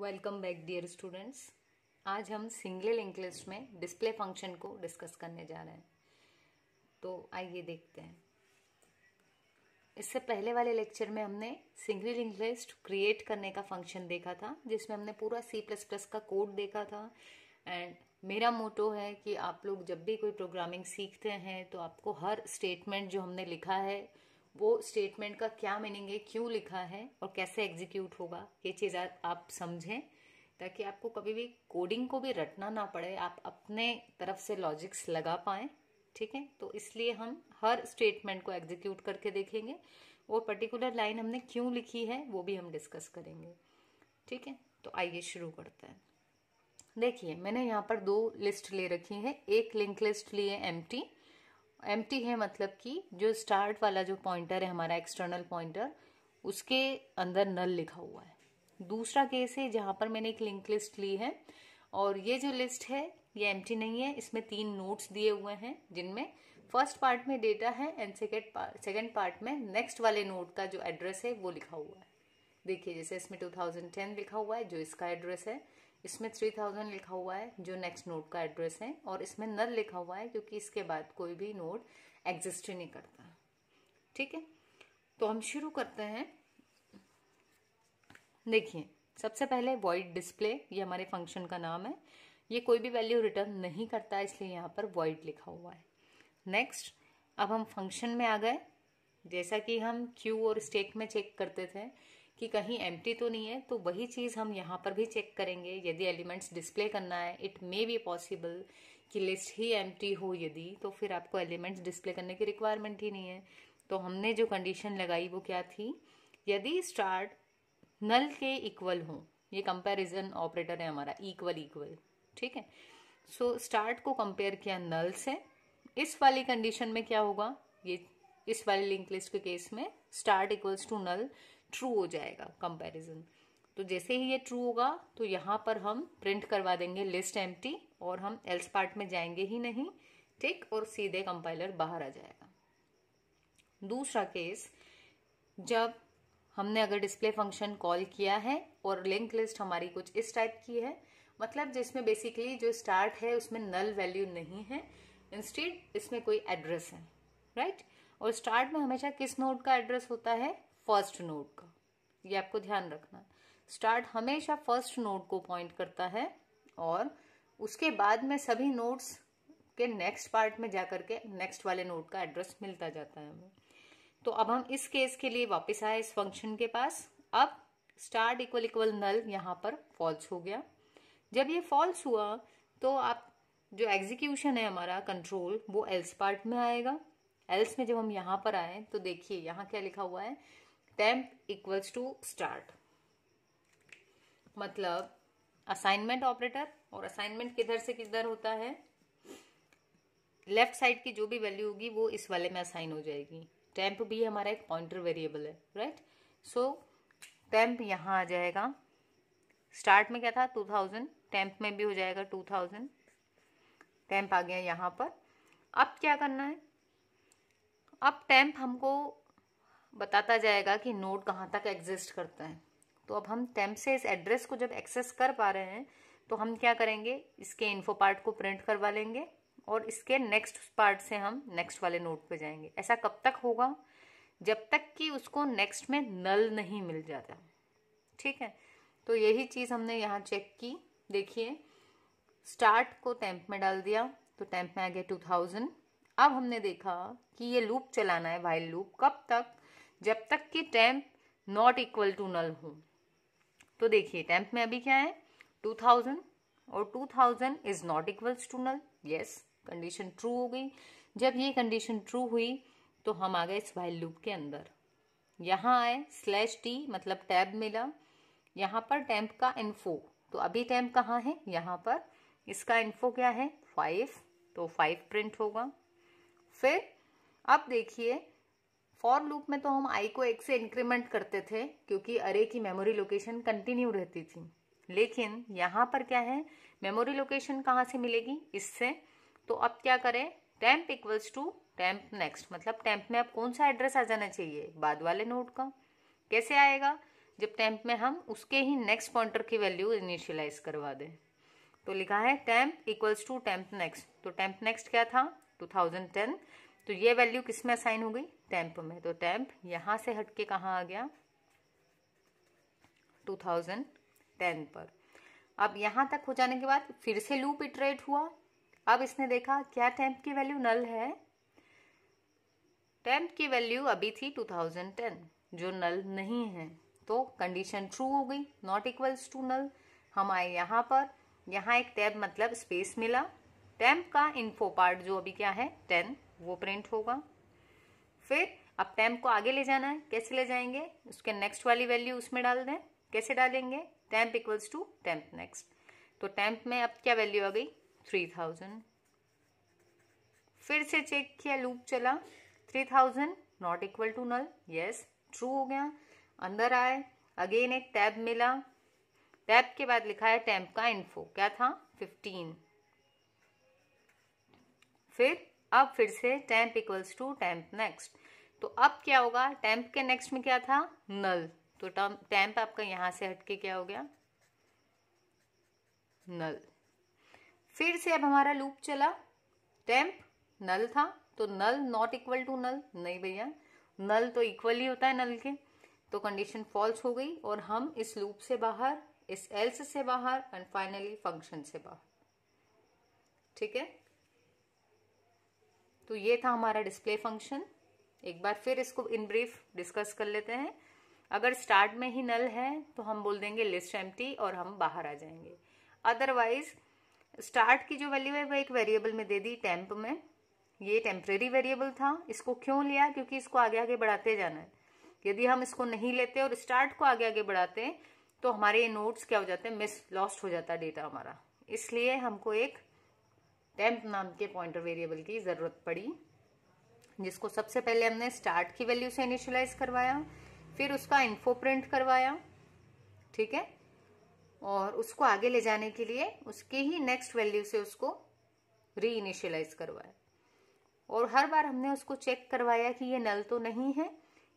Welcome back dear students आज हम single link list में डिस्प्ले फंक्शन को डिस्कस करने जा रहे हैं तो आइए देखते हैं इससे पहले वाले लेक्चर में हमने सिंगल लिंक लिस्ट क्रिएट करने का फंक्शन देखा था जिसमें हमने पूरा सी प्लस प्लस का कोड देखा था एंड मेरा मोटो है कि आप लोग जब भी कोई प्रोग्रामिंग सीखते हैं तो आपको हर स्टेटमेंट जो हमने लिखा है वो स्टेटमेंट का क्या मीनिंग है क्यों लिखा है और कैसे एग्जीक्यूट होगा ये चीज़ आप समझें ताकि आपको कभी भी कोडिंग को भी रटना ना पड़े आप अपने तरफ से लॉजिक्स लगा पाएँ ठीक है तो इसलिए हम हर स्टेटमेंट को एग्जीक्यूट करके देखेंगे वो पर्टिकुलर लाइन हमने क्यों लिखी है वो भी हम डिस्कस करेंगे ठीक है तो आइए शुरू करते हैं देखिए मैंने यहाँ पर दो लिस्ट ले रखी है एक लिंक लिस्ट ली है एम एम है मतलब कि जो स्टार्ट वाला जो पॉइंटर है हमारा एक्सटर्नल पॉइंटर उसके अंदर नल लिखा हुआ है दूसरा केस है जहाँ पर मैंने एक लिंक लिस्ट ली है और ये जो लिस्ट है ये एम नहीं है इसमें तीन नोट्स दिए हुए हैं जिनमें फर्स्ट पार्ट में डेटा है and second part second part में नेक्स्ट वाले नोट का जो एड्रेस है वो लिखा हुआ है देखिए जैसे इसमें 2010 लिखा हुआ है जो इसका एड्रेस है इसमें थ्री थाउजेंड लिखा हुआ है जो नेक्स्ट नोड का एड्रेस है और इसमें नल लिखा हुआ है क्योंकि इसके बाद कोई भी नोड एग्जिस्ट ही नहीं करता ठीक है तो हम शुरू करते हैं देखिए सबसे पहले वॉइड डिस्प्ले ये हमारे फंक्शन का नाम है ये कोई भी वैल्यू रिटर्न नहीं करता इसलिए यहाँ पर वॉइड लिखा हुआ है नेक्स्ट अब हम फंक्शन में आ गए जैसा कि हम क्यू और स्टेक में चेक करते थे कि कहीं एम तो नहीं है तो वही चीज़ हम यहाँ पर भी चेक करेंगे यदि एलिमेंट्स डिस्प्ले करना है इट मे बी पॉसिबल कि लिस्ट ही एम हो यदि तो फिर आपको एलिमेंट्स डिस्प्ले करने की रिक्वायरमेंट ही नहीं है तो हमने जो कंडीशन लगाई वो क्या थी यदि स्टार्ट नल के इक्वल हों ये कंपेरिजन ऑपरेटर है हमारा इक्वल इक्वल ठीक है सो so, स्टार्ट को कंपेयर किया नल से इस वाली कंडीशन में क्या होगा ये इस वाली लिंक लिस्ट के केस में start equals to null true हो जाएगा कंपैरिजन तो जैसे ही ये ट्रू होगा तो यहाँ पर हम प्रिंट करवा देंगे लिस्ट एम और हम एल्स पार्ट में जाएंगे ही नहीं ठीक और सीधे कंपाइलर बाहर आ जाएगा दूसरा केस जब हमने अगर डिस्प्ले फंक्शन कॉल किया है और लिंक लिस्ट हमारी कुछ इस टाइप की है मतलब जिसमें बेसिकली जो स्टार्ट है उसमें नल वैल्यू नहीं है इंस्टीड इसमें कोई एड्रेस है राइट right? और स्टार्ट में हमेशा किस नोड का एड्रेस होता है फर्स्ट नोड का ये आपको ध्यान रखना है स्टार्ट हमेशा फर्स्ट नोड को पॉइंट करता है और उसके बाद में सभी नोड्स के नेक्स्ट पार्ट में जाकर के नेक्स्ट वाले नोड का एड्रेस मिलता जाता है हमें तो अब हम इस केस के लिए वापस आए इस फंक्शन के पास अब स्टार्ट इक्वल इक्वल नल यहाँ पर फॉल्स हो गया जब ये फॉल्स हुआ तो आप जो एग्जीक्यूशन है हमारा कंट्रोल वो एल्स पार्ट में आएगा एल्स में जब हम यहाँ पर आए तो देखिए यहाँ क्या लिखा हुआ है टेम्प इक्वल्स टू स्टार्ट मतलब असाइनमेंट ऑपरेटर और असाइनमेंट किधर से किधर होता है लेफ्ट साइड की जो भी वैल्यू होगी वो इस वाले में असाइन हो जाएगी टेम्प भी हमारा एक पॉइंटर वेरिएबल है राइट सो टेम्प यहाँ आ जाएगा स्टार्ट में क्या था टू थाउजेंड टेम्प में भी हो जाएगा टू थाउजेंड टेम्प आ गया यहाँ पर अब क्या करना है अब टेम्प हमको बताता जाएगा कि नोड कहाँ तक एग्जिस्ट करता है तो अब हम टेम्प से इस एड्रेस को जब एक्सेस कर पा रहे हैं तो हम क्या करेंगे इसके इन्फो पार्ट को प्रिंट करवा लेंगे और इसके नेक्स्ट पार्ट से हम नेक्स्ट वाले नोट पे जाएंगे ऐसा कब तक होगा जब तक कि उसको नेक्स्ट में नल नहीं मिल जाता ठीक है तो यही चीज़ हमने यहाँ चेक की देखिए स्टार्ट को टैंप में डाल दिया तो टैंप में आ गया टू थाउजेंड अब हमने देखा कि ये लूप चलाना है वाइल लूप कब तक जब तक कि temp not equal to null हो तो देखिए टेम्प में अभी क्या है टू थाउजेंड और two thousand is not equals to null yes condition true हो गई जब ये कंडीशन ट्रू हुई तो हम आ गए इस वाइल लूप के अंदर यहाँ आए स्लैश टी मतलब टैब मिला यहाँ पर टैम्प का इन्फो तो अभी टैम्प कहाँ है यहाँ पर इसका इन्फो क्या है फाइव तो फाइव प्रिंट होगा फिर अब देखिए फॉर लूप में तो हम आई को एक से इंक्रीमेंट करते थे क्योंकि अरे की मेमोरी लोकेशन कंटिन्यू रहती थी लेकिन यहाँ पर क्या है मेमोरी लोकेशन कहाँ से मिलेगी इससे तो अब क्या करें temp equals to temp next मतलब टैंप में अब कौन सा एड्रेस आ जाना चाहिए बाद वाले नोट का कैसे आएगा जब टैंप में हम उसके ही नेक्स्ट पॉइंटर की वैल्यू इनिशियलाइज करवा दें तो लिखा है temp equals to temp next तो टैंप नेक्स्ट क्या था टू तो ये वैल्यू किस में असाइन हो गई टेम्प में तो टैंप यहाँ से हटके कहाँ आ गया 2010 पर अब यहाँ तक हो जाने के बाद फिर से लूप इटरेट हुआ अब इसने देखा क्या टैंप की वैल्यू नल है टैंप की वैल्यू अभी थी 2010 जो नल नहीं है तो कंडीशन ट्रू हो गई नॉट इक्वल्स टू नल हमारे यहाँ पर यहाँ एक टैब मतलब स्पेस मिला टैम्प का इन्फो पार्ट जो अभी क्या है टेन वो प्रिंट होगा फिर अब टेम्प को आगे ले जाना है कैसे ले जाएंगे उसके नेक्स्ट वाली वैल्यू उसमें डाल दें कैसे डालेंगे temp equals to temp next तो टेम्प में अब क्या वैल्यू आ गई थ्री थाउजेंड फिर से चेक किया लूप चला three thousand not equal to null yes true हो गया अंदर आए अगेन एक टैब मिला टैब के बाद लिखा है टैम्प का इन्फो क्या था फिफ्टीन फिर अब फिर से temp equals to temp next तो अब क्या होगा टेम्प के नेक्स्ट में क्या था नल तो टेम्प आपका यहां से हटके क्या हो गया नल फिर से अब हमारा लूप चला टेम्प नल था तो null not equal to null नहीं भैया नल तो इक्वल ही होता है नल के तो कंडीशन फॉल्स हो गई और हम इस लूप से बाहर इस एल्स से बाहर एंड फाइनली फंक्शन से बाहर ठीक है तो ये था हमारा डिस्प्ले फंक्शन एक बार फिर इसको इन ब्रीफ डिस्कस कर लेते हैं अगर स्टार्ट में ही नल है तो हम बोल देंगे लिस्ट एम और हम बाहर आ जाएंगे अदरवाइज स्टार्ट की जो वैल्यू है वह एक वेरिएबल में दे दी टेम्प में ये टेम्प्रेरी वेरिएबल था इसको क्यों लिया क्योंकि इसको आगे आगे बढ़ाते जाना है यदि हम इसको नहीं लेते और स्टार्ट को आगे आगे बढ़ाते तो हमारे ये नोट्स क्या हो जाते हैं मिस लॉस्ट हो जाता डेटा हमारा इसलिए हमको एक टेम्प नाम के पॉइंटर वेरिएबल की ज़रूरत पड़ी जिसको सबसे पहले हमने स्टार्ट की वैल्यू से इनिशियलाइज करवाया फिर उसका इन्फो प्रिंट करवाया ठीक है और उसको आगे ले जाने के लिए उसके ही नेक्स्ट वैल्यू से उसको री इनिशियलाइज करवाया और हर बार हमने उसको चेक करवाया कि ये नल तो नहीं है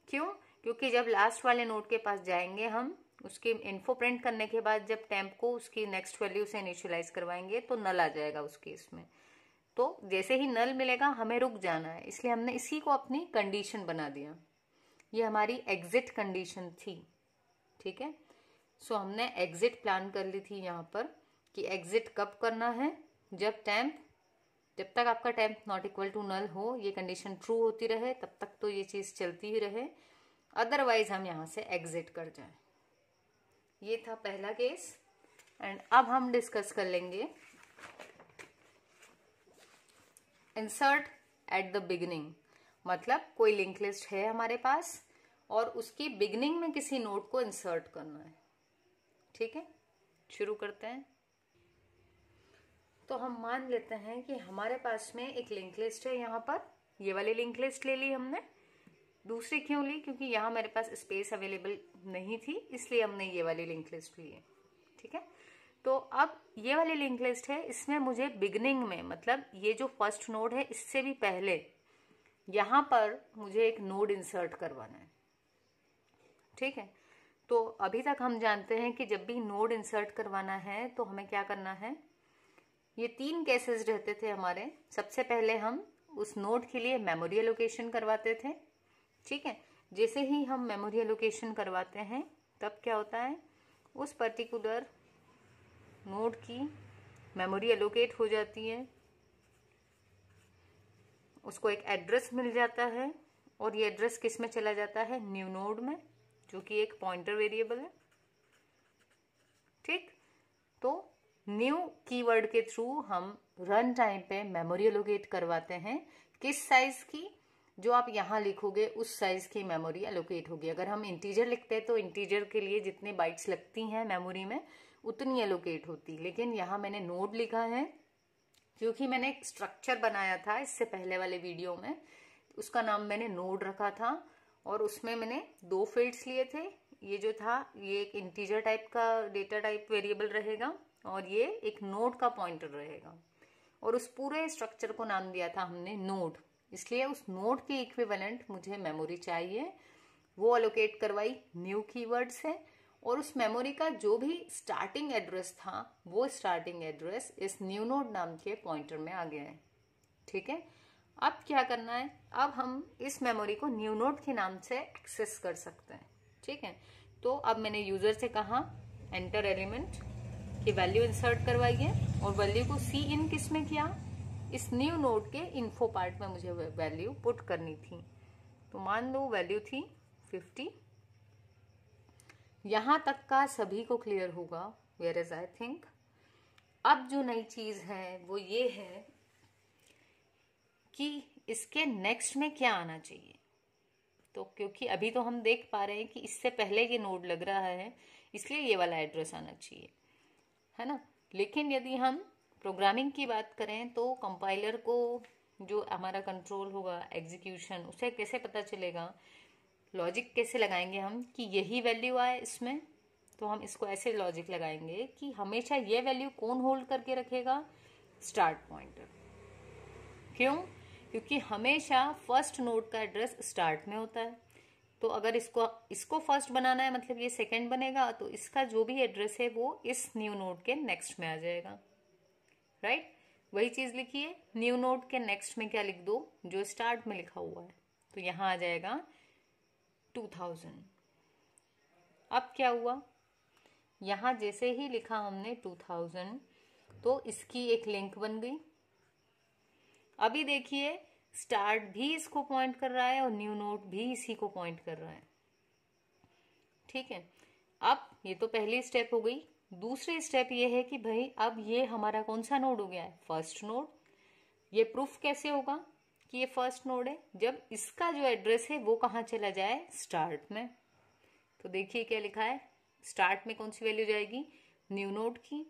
क्यों क्योंकि जब लास्ट वाले नोट के पास जाएंगे हम उसकी इन्फो प्रिंट करने के बाद जब टैंप को उसकी नेक्स्ट वैल्यू से इनिशियलाइज करवाएंगे तो नल आ जाएगा उस केस में तो जैसे ही नल मिलेगा हमें रुक जाना है इसलिए हमने इसी को अपनी कंडीशन बना दिया ये हमारी एग्जिट कंडीशन थी ठीक है सो हमने एग्जिट प्लान कर ली थी यहाँ पर कि एग्जिट कब करना है जब टैंप जब तक आपका temp not equal to null हो ये कंडीशन ट्रू होती रहे तब तक तो ये चीज़ चलती ही रहे अदरवाइज हम यहाँ से एग्जिट कर जाएं ये था पहला केस एंड अब हम डिस्कस कर लेंगे इंसर्ट एट द बिगनिंग मतलब कोई लिंक लिस्ट है हमारे पास और उसकी बिगनिंग में किसी नोट को इंसर्ट करना है ठीक है शुरू करते हैं तो हम मान लेते हैं कि हमारे पास में एक लिंक लिस्ट है यहाँ पर ये वाली लिंक लिस्ट ले ली हमने दूसरी क्यों ली क्योंकि यहाँ मेरे पास स्पेस अवेलेबल नहीं थी इसलिए हमने ये वाली लिंक लिस्ट ली है ठीक है तो अब ये वाली लिंक लिस्ट है इसमें मुझे बिगनिंग में मतलब ये जो फर्स्ट नोड है इससे भी पहले यहाँ पर मुझे एक नोड इंसर्ट करवाना है ठीक है तो अभी तक हम जानते हैं कि जब भी नोड इंसर्ट करवाना है तो हमें क्या करना है ये तीन केसेस रहते थे हमारे सबसे पहले हम उस नोड के लिए मेमोरी एलोकेशन करवाते थे ठीक है जैसे ही हम मेमोरी एलोकेशन करवाते हैं तब क्या होता है उस पर्टिकुलर नोड की मेमोरी एलोकेट हो जाती है उसको एक एड्रेस मिल जाता है और ये एड्रेस किस में चला जाता है न्यू नोड में जो कि एक पॉइंटर वेरिएबल है ठीक तो न्यू कीवर्ड के थ्रू हम रन टाइम पे मेमोरी एलोकेट करवाते हैं किस साइज की जो आप यहाँ लिखोगे उस साइज़ की मेमोरी एलोकेट होगी अगर हम इंटीजर लिखते हैं तो इंटीजर के लिए जितने बाइट्स लगती हैं मेमोरी में उतनी एलोकेट होती लेकिन यहाँ मैंने नोड लिखा है क्योंकि मैंने एक स्ट्रक्चर बनाया था इससे पहले वाले वीडियो में उसका नाम मैंने नोड रखा था और उसमें मैंने दो फील्ड्स लिए थे ये जो था ये एक इंटीजर टाइप का डेटा टाइप वेरिएबल रहेगा और ये एक नोड का पॉइंटर रहेगा और उस पूरे स्ट्रक्चर को नाम दिया था हमने नोड इसलिए उस नोट के इक्विवेलेंट मुझे मेमोरी चाहिए वो अलोकेट करवाई न्यू कीवर्ड से और उस मेमोरी का जो भी स्टार्टिंग एड्रेस था वो स्टार्टिंग एड्रेस इस न्यू नोड नाम के पॉइंटर में आ गया है ठीक है अब क्या करना है अब हम इस मेमोरी को न्यू नोड के नाम से एक्सेस कर सकते हैं ठीक है तो अब मैंने यूजर से कहा एंटर एलिमेंट की वैल्यू इंसर्ट करवाइए और वैल्यू को सी इन किस में किया इस न्यू नोट के इन्फो पार्ट में मुझे वैल्यू पुट करनी थी तो मान लो वैल्यू थी फिफ्टी यहाँ तक का सभी को क्लियर होगा वेयर इज आई थिंक अब जो नई चीज है वो ये है कि इसके नेक्स्ट में क्या आना चाहिए तो क्योंकि अभी तो हम देख पा रहे हैं कि इससे पहले ये नोड लग रहा है इसलिए ये वाला एड्रेस आना चाहिए है ना लेकिन यदि हम प्रोग्रामिंग की बात करें तो कंपाइलर को जो हमारा कंट्रोल होगा एग्जीक्यूशन उसे कैसे पता चलेगा लॉजिक कैसे लगाएंगे हम कि यही वैल्यू आए इसमें तो हम इसको ऐसे लॉजिक लगाएंगे कि हमेशा ये वैल्यू कौन होल्ड करके रखेगा स्टार्ट पॉइंटर क्यों क्योंकि हमेशा फर्स्ट नोड का एड्रेस स्टार्ट में होता है तो अगर इसको इसको फर्स्ट बनाना है मतलब ये सेकंड बनेगा तो इसका जो भी एड्रेस है वो इस न्यू नोड के नेक्स्ट में आ जाएगा राइट वही चीज लिखिए न्यू नोट के नेक्स्ट में क्या लिख दो जो स्टार्ट में लिखा हुआ है तो यहां आ जाएगा टू थाउजेंड अब क्या हुआ यहां जैसे ही लिखा हमने टू थाउजेंड तो इसकी एक लिंक बन गई अभी देखिए स्टार्ट भी इसको पॉइंट कर रहा है और न्यू नोट भी इसी को पॉइंट कर रहा है ठीक है अब ये तो पहली स्टेप हो गई दूसरी स्टेप ये है कि भाई अब ये हमारा कौन सा नोड हो गया है फर्स्ट नोड ये प्रूफ कैसे होगा कि ये फर्स्ट नोड है जब इसका जो एड्रेस है वो कहाँ चला जाए स्टार्ट में तो देखिए क्या लिखा है स्टार्ट में कौन सी वैल्यू जाएगी न्यू नोड की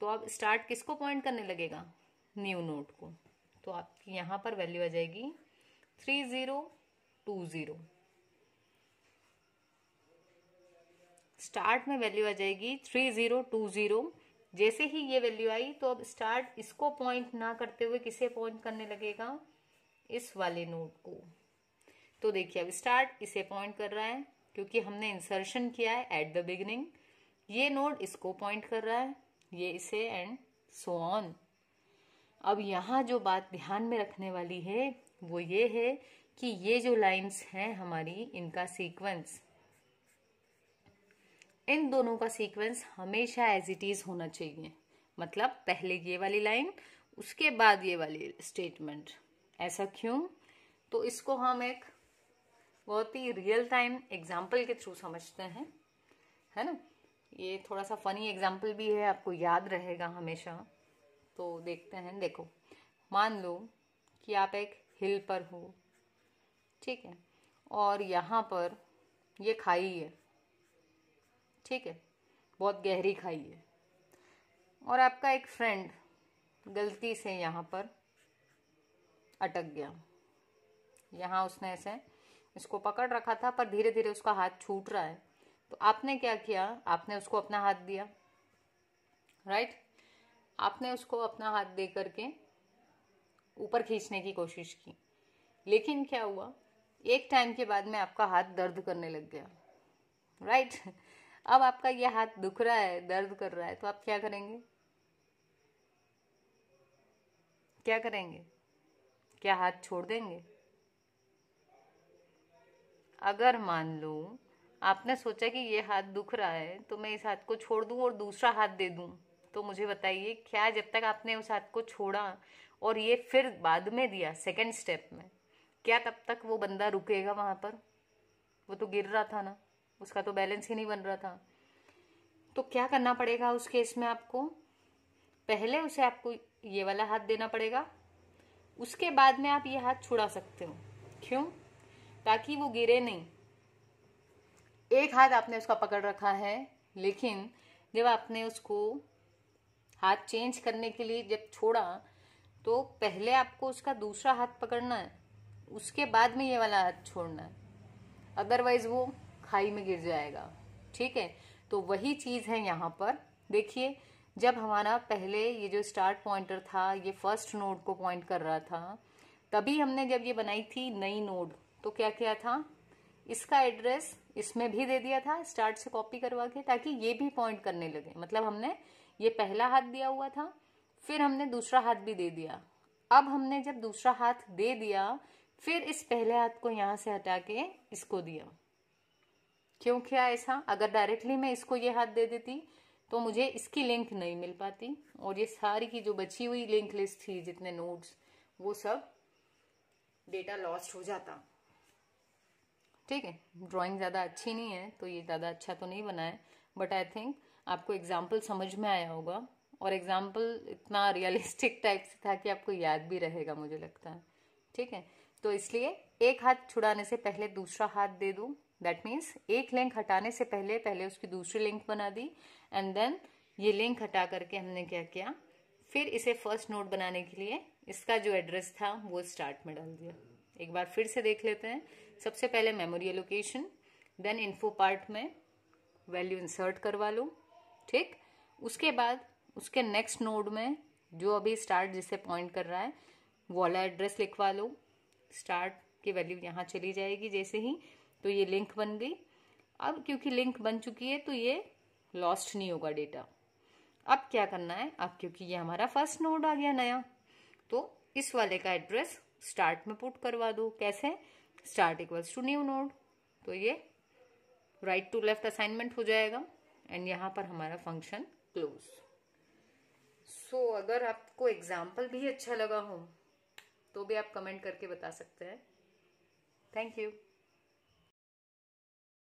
तो अब स्टार्ट किसको पॉइंट करने लगेगा न्यू नोड को तो आपकी यहाँ पर वैल्यू आ जाएगी three zero two zero start में वैल्यू आ जाएगी थ्री जीरो टू जीरो जैसे ही ये वैल्यू आई तो अब स्टार्ट इसको पॉइंट ना करते हुए किसे पॉइंट करने लगेगा इस वाले नोट को तो देखिए अब स्टार्ट इसे पॉइंट कर रहा है क्योंकि हमने इंसर्शन किया है एट द बिगिनिंग ये नोट इसको पॉइंट कर रहा है ये इसे एंड सो ऑन अब यहाँ जो बात ध्यान में रखने वाली है वो ये है कि ये जो लाइंस हैं हमारी इनका सीक्वेंस इन दोनों का सीक्वेंस हमेशा एज इट इज होना चाहिए मतलब पहले ये वाली लाइन उसके बाद ये वाली स्टेटमेंट ऐसा क्यों तो इसको हम एक बहुत ही रियल टाइम एग्जाम्पल के थ्रू समझते हैं है ना ये थोड़ा सा फनी एग्जाम्पल भी है आपको याद रहेगा हमेशा तो देखते हैं देखो मान लो कि आप एक हिल पर हो ठीक है और यहाँ पर ये खाई है ठीक है बहुत गहरी खाई है और आपका एक फ्रेंड गलती से यहाँ पर अटक गया यहाँ उसने ऐसे इसको पकड़ रखा था पर धीरे धीरे उसका हाथ छूट रहा है तो आपने क्या किया आपने उसको अपना हाथ दिया राइट आपने उसको अपना हाथ दे करके ऊपर खींचने की कोशिश की लेकिन क्या हुआ एक टाइम के बाद में आपका हाथ दर्द करने लग गया राइट right? अब आपका ये हाथ दुख रहा है दर्द कर रहा है तो आप क्या करेंगे क्या करेंगे क्या हाथ छोड़ देंगे अगर मान लो आपने सोचा कि ये हाथ दुख रहा है तो मैं इस हाथ को छोड़ दूं और दूसरा हाथ दे दूं तो मुझे बताइए क्या जब तक आपने उस हाथ को छोड़ा और ये फिर बाद में दिया सेकेंड स्टेप में क्या तब तक वो बंदा रुकेगा वहाँ पर वो तो गिर रहा था ना उसका तो बैलेंस ही नहीं बन रहा था तो क्या करना पड़ेगा उस केस में आपको पहले उसे आपको ये वाला हाथ देना पड़ेगा उसके बाद में आप ये हाथ छुड़ा सकते हो क्यों ताकि वो गिरे नहीं एक हाथ आपने उसका पकड़ रखा है लेकिन जब आपने उसको हाथ चेंज करने के लिए जब छोड़ा तो पहले आपको उसका दूसरा हाथ पकड़ना है उसके बाद में ये वाला हाथ छोड़ना है अदरवाइज वो खाई में गिर जाएगा ठीक है तो वही चीज़ है यहाँ पर देखिए जब हमारा पहले ये जो स्टार्ट पॉइंटर था ये फर्स्ट नोड को पॉइंट कर रहा था तभी हमने जब ये बनाई थी नई नोड तो क्या किया था इसका एड्रेस इसमें भी दे दिया था स्टार्ट से कॉपी करवा के ताकि ये भी पॉइंट करने लगे मतलब हमने ये पहला हाथ दिया हुआ था फिर हमने दूसरा हाथ भी दे दिया अब हमने जब दूसरा हाथ दे दिया फिर इस पहले हाथ को यहाँ से हटा के इसको दिया क्यों किया ऐसा अगर डायरेक्टली मैं इसको ये हाथ दे देती तो मुझे इसकी लिंक नहीं मिल पाती और ये सारी की जो बची हुई लिंक लिस्ट थी जितने नोट्स वो सब डेटा लॉस्ट हो जाता ठीक है ड्राइंग ज़्यादा अच्छी नहीं है तो ये ज़्यादा अच्छा तो नहीं बना है बट आई थिंक आपको एग्जाम्पल समझ में आया होगा और एग्जाम्पल इतना रियलिस्टिक टाइप से था कि आपको याद भी रहेगा मुझे लगता है ठीक है तो इसलिए एक हाथ छुड़ाने से पहले दूसरा हाथ दे दू दैट मीन्स एक लिंक हटाने से पहले पहले उसकी दूसरी लिंक बना दी एंड देन ये लिंक हटा करके हमने क्या किया फिर इसे फर्स्ट नोट बनाने के लिए इसका जो एड्रेस था वो स्टार्ट में डाल दिया एक बार फिर से देख लेते हैं सबसे पहले memory allocation then info part में वैल्यू इंसर्ट करवा लो ठीक उसके बाद उसके नेक्स्ट नोड में जो अभी स्टार्ट जिसे पॉइंट कर रहा है वाला एड्रेस लिखवा लो स्टार्ट की वैल्यू यहाँ चली जाएगी जैसे ही तो ये लिंक बन गई अब क्योंकि लिंक बन चुकी है तो ये लॉस्ट नहीं होगा डेटा अब क्या करना है अब क्योंकि ये हमारा फर्स्ट नोड आ गया नया तो इस वाले का एड्रेस स्टार्ट में पुट करवा दो कैसे start equals to new node तो ये राइट टू लेफ्ट असाइनमेंट हो जाएगा एंड यहाँ पर हमारा फंक्शन क्लोज सो अगर आपको एग्जाम्पल भी अच्छा लगा हो तो भी आप कमेंट करके बता सकते हैं Thank you.